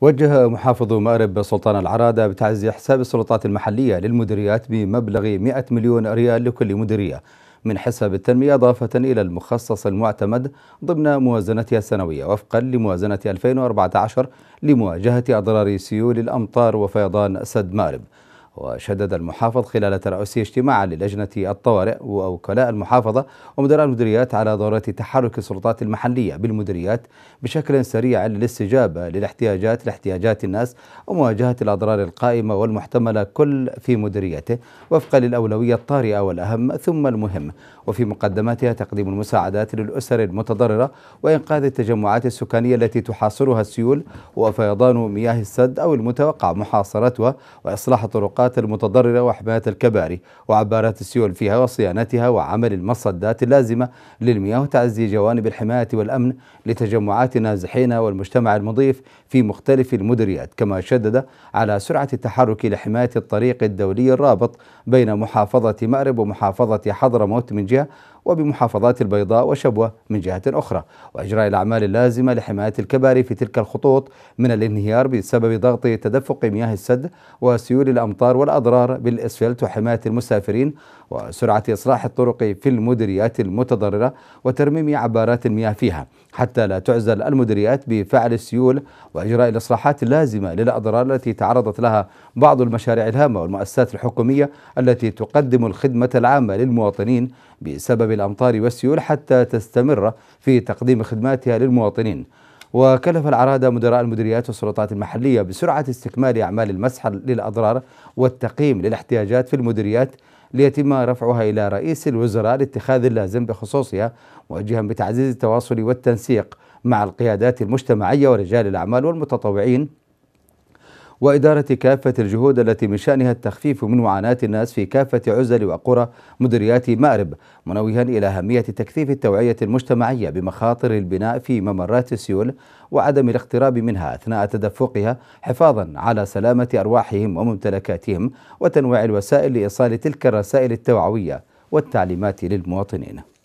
وجه محافظ مأرب سلطان العرادة بتعزي حساب السلطات المحلية للمديريات بمبلغ 100 مليون ريال لكل مديرية من حساب التنمية إضافة إلى المخصص المعتمد ضمن موازنتها السنوية وفقا لموازنة 2014 لمواجهة أضرار سيول الأمطار وفيضان سد مأرب وشدد المحافظ خلال ترأسه اجتماعا للجنة الطوارئ ووكلاء المحافظة ومدراء المديريات على ضرورة تحرك السلطات المحلية بالمديريات بشكل سريع للاستجابة للاحتياجات لاحتياجات الناس ومواجهة الأضرار القائمة والمحتملة كل في مديريته وفقا للأولوية الطارئة والأهم ثم المهم وفي مقدماتها تقديم المساعدات للأسر المتضررة وإنقاذ التجمعات السكانية التي تحاصرها السيول وفيضان مياه السد أو المتوقع محاصرتها وإصلاح طرقات القطاعات المتضررة وحماية الكباري وعبارات السيول فيها وصيانتها وعمل المصدات اللازمة للمياه وتعزي جوانب الحماية والأمن لتجمعات النازحين والمجتمع المضيف في مختلف المديريات كما شدد على سرعة التحرك لحماية الطريق الدولي الرابط بين محافظة مأرب ومحافظة حضرموت من جهة وبمحافظات البيضاء وشبوة من جهة أخرى وإجراء الأعمال اللازمة لحماية الكباري في تلك الخطوط من الانهيار بسبب ضغط تدفق مياه السد وسيول الأمطار والأضرار بالأسفلت وحماية المسافرين وسرعة إصلاح الطرق في المديريات المتضررة وترميم عبارات المياه فيها حتى لا تعزل المديريات بفعل السيول وإجراء الإصلاحات اللازمة للأضرار التي تعرضت لها بعض المشاريع الهامة والمؤسسات الحكومية التي تقدم الخدمة العامة للمواطنين بسبب الأمطار والسيول حتى تستمر في تقديم خدماتها للمواطنين وكلف العرادة مدراء المديريات والسلطات المحلية بسرعة استكمال أعمال المسح للأضرار والتقييم للاحتياجات في المديريات ليتم رفعها إلى رئيس الوزراء لاتخاذ اللازم بخصوصها موجها بتعزيز التواصل والتنسيق مع القيادات المجتمعية ورجال الأعمال والمتطوعين وإدارة كافة الجهود التي من شأنها التخفيف من معاناة الناس في كافة عزل وقرى مديريات مأرب منوها إلى أهمية تكثيف التوعية المجتمعية بمخاطر البناء في ممرات السيول وعدم الاقتراب منها أثناء تدفقها حفاظا على سلامة أرواحهم وممتلكاتهم وتنويع الوسائل لإيصال تلك الرسائل التوعوية والتعليمات للمواطنين